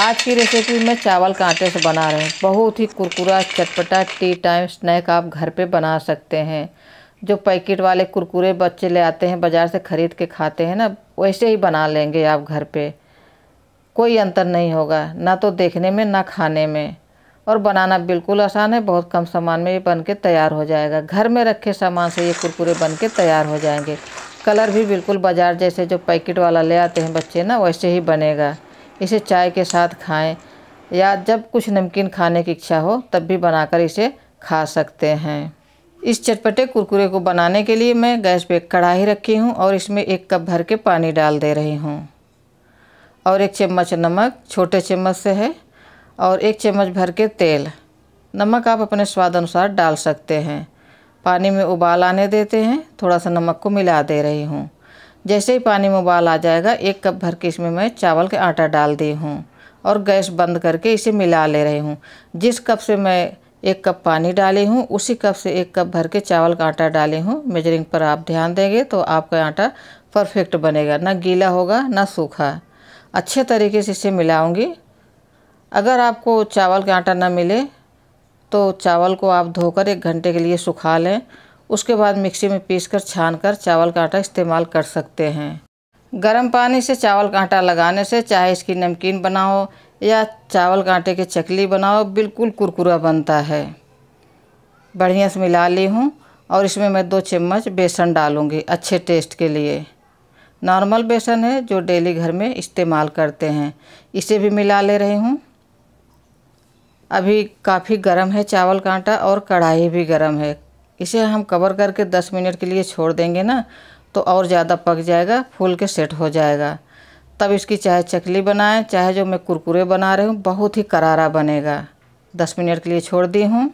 आज की रेसिपी में चावल कांटे आटे से बना रहे हैं बहुत ही कुरकुरा चटपटा टी टाइम स्नैक आप घर पे बना सकते हैं जो पैकेट वाले कुरकुरे बच्चे ले आते हैं बाज़ार से ख़रीद के खाते हैं ना वैसे ही बना लेंगे आप घर पे कोई अंतर नहीं होगा ना तो देखने में ना खाने में और बनाना बिल्कुल आसान है बहुत कम सामान में ये बन के तैयार हो जाएगा घर में रखे सामान से ये कुरकुरे बन के तैयार हो जाएंगे कलर भी बिल्कुल बाज़ार जैसे जो पैकेट वाला ले आते हैं बच्चे ना वैसे ही बनेगा इसे चाय के साथ खाएं या जब कुछ नमकीन खाने की इच्छा हो तब भी बनाकर इसे खा सकते हैं इस चटपटे कुरकुरे को बनाने के लिए मैं गैस पे कढ़ाई रखी हूँ और इसमें एक कप भर के पानी डाल दे रही हूँ और एक चम्मच नमक छोटे चम्मच से है और एक चम्मच भर के तेल नमक आप अपने स्वाद अनुसार डाल सकते हैं पानी में उबाल आने देते हैं थोड़ा सा नमक को मिला दे रही हूँ जैसे ही पानी में उबाल आ जाएगा एक कप भर के इसमें मैं चावल के आटा डाल दी हूँ और गैस बंद करके इसे मिला ले रही हूँ जिस कप से मैं एक कप पानी डाली हूँ उसी कप से एक कप भर के चावल का आटा डाली हूँ मेजरिंग पर आप ध्यान देंगे तो आपका आटा परफेक्ट बनेगा ना गीला होगा ना सूखा अच्छे तरीके से इसे मिलाऊँगी अगर आपको चावल का आटा ना मिले तो चावल को आप धोकर एक घंटे के लिए सुखा लें उसके बाद मिक्सी में पीसकर छानकर चावल का आटा इस्तेमाल कर सकते हैं गर्म पानी से चावल का आटा लगाने से चाहे इसकी नमकीन बनाओ या चावल का आटे की चकली बनाओ बिल्कुल कुरकुरा बनता है बढ़िया से मिला ली हूँ और इसमें मैं दो चम्मच बेसन डालूँगी अच्छे टेस्ट के लिए नॉर्मल बेसन है जो डेली घर में इस्तेमाल करते हैं इसे भी मिला ले रही हूँ अभी काफ़ी गर्म है चावल का आटा और कढ़ाई भी गर्म है इसे हम कवर करके दस मिनट के लिए छोड़ देंगे ना तो और ज़्यादा पक जाएगा फूल के सेट हो जाएगा तब इसकी चाहे चकली बनाएं चाहे जो मैं कुरकुरे बना रही हूँ बहुत ही करारा बनेगा दस मिनट के लिए छोड़ दी हूँ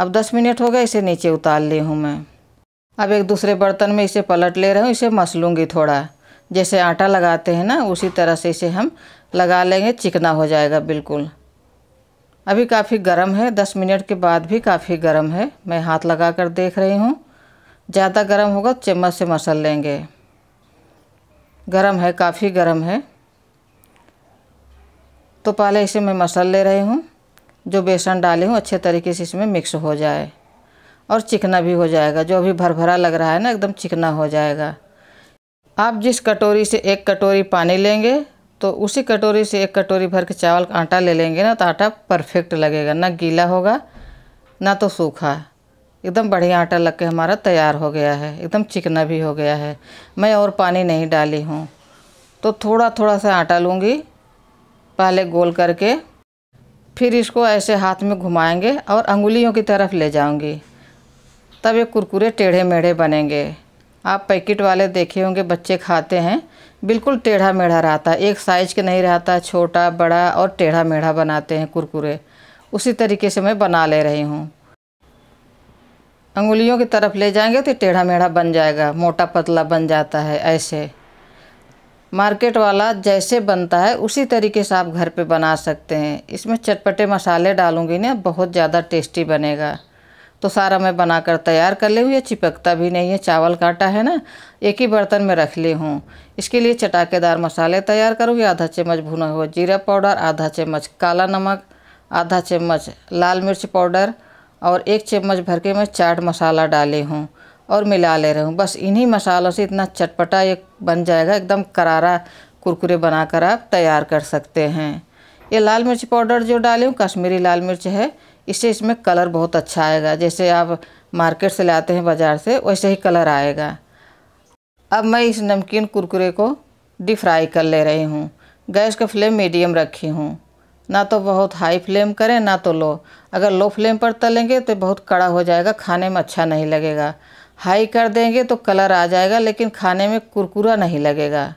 अब दस मिनट हो गया इसे नीचे उतार ली हूँ मैं अब एक दूसरे बर्तन में इसे पलट ले रहा हूँ इसे मस लूँगी थोड़ा जैसे आटा लगाते हैं ना उसी तरह से इसे हम लगा लेंगे चिकना हो जाएगा बिल्कुल अभी काफ़ी गर्म है दस मिनट के बाद भी काफ़ी गर्म है मैं हाथ लगा कर देख रही हूँ ज़्यादा गर्म होगा तो चम्मच से मसल लेंगे गर्म है काफ़ी गर्म है तो पहले इसे मैं मसल ले रही हूँ जो बेसन डाली हूँ अच्छे तरीके से इसमें मिक्स हो जाए और चिकना भी हो जाएगा जो अभी भर भरा लग रहा है ना एकदम चिकना हो जाएगा आप जिस कटोरी से एक कटोरी पानी लेंगे तो उसी कटोरी से एक कटोरी भर के चावल का आटा ले लेंगे ना तो आटा परफेक्ट लगेगा ना गीला होगा ना तो सूखा एकदम बढ़िया आटा लग के हमारा तैयार हो गया है एकदम चिकना भी हो गया है मैं और पानी नहीं डाली हूँ तो थोड़ा थोड़ा सा आटा लूँगी पहले गोल करके फिर इसको ऐसे हाथ में घुमाएंगे और अंगुलियों की तरफ ले जाऊँगी तब ये कुरकुरे टेढ़े मेढ़े बनेंगे आप पैकेट वाले देखे होंगे बच्चे खाते हैं बिल्कुल टेढ़ा मेढ़ा रहता है एक साइज़ के नहीं रहता छोटा बड़ा और टेढ़ा मेढ़ा बनाते हैं कुरकुरे उसी तरीके से मैं बना ले रही हूँ अंगुलियों की तरफ ले जाएंगे तो टेढ़ा मेढ़ा बन जाएगा मोटा पतला बन जाता है ऐसे मार्केट वाला जैसे बनता है उसी तरीके से आप घर पे बना सकते हैं इसमें चटपटे मसाले डालूंगी ना बहुत ज़्यादा टेस्टी बनेगा तो सारा मैं बनाकर तैयार कर ले हूँ ये चिपकता भी नहीं है चावल काटा है ना एक ही बर्तन में रख ली हूँ इसके लिए चटाकेदार मसाले तैयार करूँगी आधा चम्मच भुना हुआ जीरा पाउडर आधा चम्मच काला नमक आधा चम्मच लाल मिर्च पाउडर और एक चम्मच भर के मैं चाट मसाला डाली हूँ और मिला ले रही हूँ बस इन्हीं मसालों से इतना चटपटा ये बन जाएगा एकदम करारा कुरकुरे बनाकर आप तैयार कर सकते हैं ये लाल मिर्च पाउडर जो डाली हूँ कश्मीरी लाल मिर्च है इससे इसमें कलर बहुत अच्छा आएगा जैसे आप मार्केट से लाते हैं बाज़ार से वैसे ही कलर आएगा अब मैं इस नमकीन कुरकुरे को डी फ्राई कर ले रही हूँ गैस का फ्लेम मीडियम रखी हूँ ना तो बहुत हाई फ्लेम करें ना तो लो अगर लो फ्लेम पर तलेंगे तो बहुत कड़ा हो जाएगा खाने में अच्छा नहीं लगेगा हाई कर देंगे तो कलर आ जाएगा लेकिन खाने में कुरकुरा नहीं लगेगा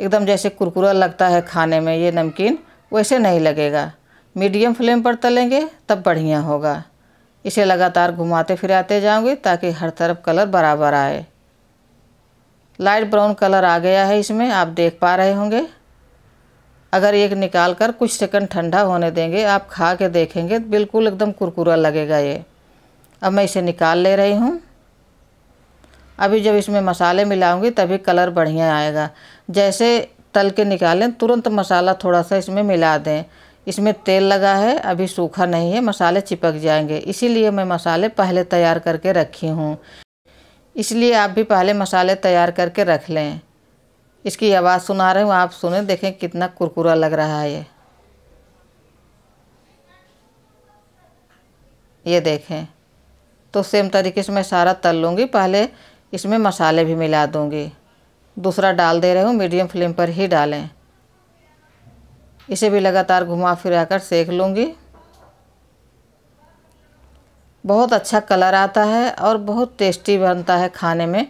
एकदम जैसे कुरकुरा लगता है खाने में ये नमकीन वैसे नहीं लगेगा मीडियम फ्लेम पर तलेंगे तब बढ़िया होगा इसे लगातार घुमाते फिराते जाओगे ताकि हर तरफ कलर बराबर आए लाइट ब्राउन कलर आ गया है इसमें आप देख पा रहे होंगे अगर एक निकाल कर कुछ सेकंड ठंडा होने देंगे आप खा के देखेंगे बिल्कुल एकदम कुरकुरा लगेगा ये अब मैं इसे निकाल ले रही हूँ अभी जब इसमें मसाले मिलाऊंगी तभी कलर बढ़िया आएगा जैसे तल के निकालें तुरंत मसाला थोड़ा सा इसमें मिला दें इसमें तेल लगा है अभी सूखा नहीं है मसाले चिपक जाएंगे इसीलिए मैं मसाले पहले तैयार करके रखी हूँ इसलिए आप भी पहले मसाले तैयार करके रख लें इसकी आवाज़ सुना रहे हूँ आप सुने देखें कितना कुरकुरा लग रहा है ये ये देखें तो सेम तरीके से मैं सारा तल लूँगी पहले इसमें मसाले भी मिला दूँगी दूसरा डाल दे रही हूँ मीडियम फ्लेम पर ही डालें इसे भी लगातार घुमा फिरा कर सेक लूँगी बहुत अच्छा कलर आता है और बहुत टेस्टी बनता है खाने में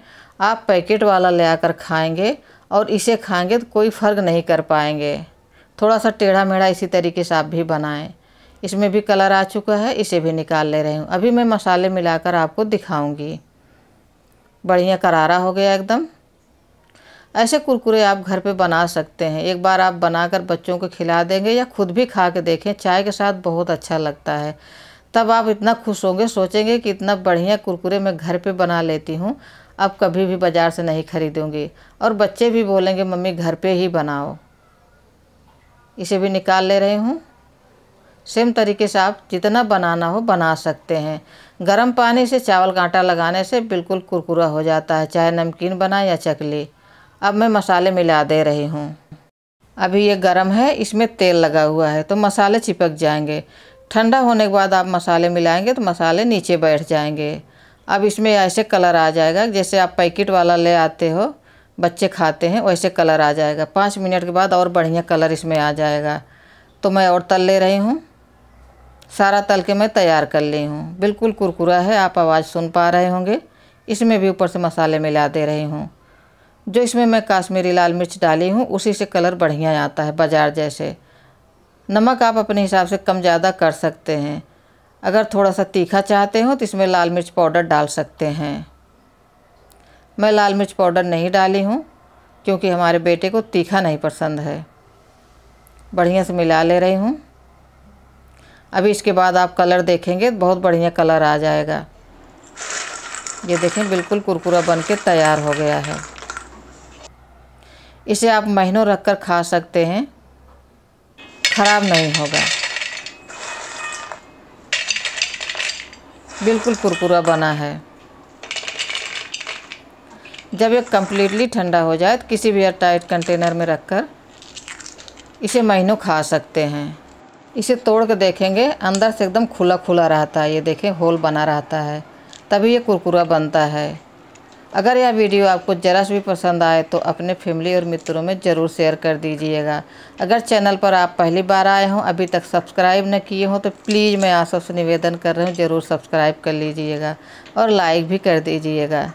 आप पैकेट वाला ले आकर खाएँगे और इसे खाएंगे तो कोई फ़र्क नहीं कर पाएंगे थोड़ा सा टेढ़ा मेढ़ा इसी तरीके से आप भी बनाएं इसमें भी कलर आ चुका है इसे भी निकाल ले रही हूँ अभी मैं मसाले मिलाकर आपको दिखाऊंगी बढ़िया करारा हो गया एकदम ऐसे कुरकुरे आप घर पे बना सकते हैं एक बार आप बनाकर बच्चों को खिला देंगे या खुद भी खा के देखें चाय के साथ बहुत अच्छा लगता है तब आप इतना खुश होंगे सोचेंगे कि इतना बढ़िया कुरकुरे मैं घर पे बना लेती हूँ अब कभी भी बाज़ार से नहीं खरीदूँगी और बच्चे भी बोलेंगे मम्मी घर पर ही बनाओ इसे भी निकाल ले रही हूँ सेम तरीके से आप जितना बनाना हो बना सकते हैं गर्म पानी से चावल का आटा लगाने से बिल्कुल कुरकुरा हो जाता है चाहे नमकीन बनाए या चकली अब मैं मसाले मिला दे रही हूँ अभी ये गरम है इसमें तेल लगा हुआ है तो मसाले चिपक जाएंगे ठंडा होने के बाद आप मसाले मिलाएंगे तो मसाले नीचे बैठ जाएंगे अब इसमें ऐसे कलर आ जाएगा जैसे आप पैकेट वाला ले आते हो बच्चे खाते हैं वैसे कलर आ जाएगा पाँच मिनट के बाद और बढ़िया कलर इसमें आ जाएगा तो मैं और तल ले रही हूँ सारा तल के मैं तैयार कर ली हूँ बिल्कुल कुरकुरा है आप आवाज़ सुन पा रहे होंगे इसमें भी ऊपर से मसाले मिला दे रही हूँ जो इसमें मैं काश्मीरी लाल मिर्च डाली हूँ उसी से कलर बढ़िया आता है बाज़ार जैसे नमक आप अपने हिसाब से कम ज़्यादा कर सकते हैं अगर थोड़ा सा तीखा चाहते हो तो इसमें लाल मिर्च पाउडर डाल सकते हैं मैं लाल मिर्च पाउडर नहीं डाली हूँ क्योंकि हमारे बेटे को तीखा नहीं पसंद है बढ़िया से मिला ले रही हूँ अभी इसके बाद आप कलर देखेंगे बहुत बढ़िया कलर आ जाएगा ये देखें बिल्कुल कुरकुरा बन के तैयार हो गया है इसे आप महीनों रख कर खा सकते हैं ख़राब नहीं होगा बिल्कुल कुरकुरा बना है जब ये कम्प्लीटली ठंडा हो जाए तो किसी भी एयरटाइट कंटेनर में रखकर इसे महीनों खा सकते हैं इसे तोड़ के देखेंगे अंदर से एकदम खुला खुला रहता है ये देखें होल बना रहता है तभी ये कुरकुरा बनता है अगर यह वीडियो आपको ज़रा भी पसंद आए तो अपने फैमिली और मित्रों में ज़रूर शेयर कर दीजिएगा अगर चैनल पर आप पहली बार आए हों अभी तक सब्सक्राइब न किए हों तो प्लीज़ मैं आप सबसे निवेदन कर रही हूँ ज़रूर सब्सक्राइब कर लीजिएगा और लाइक भी कर दीजिएगा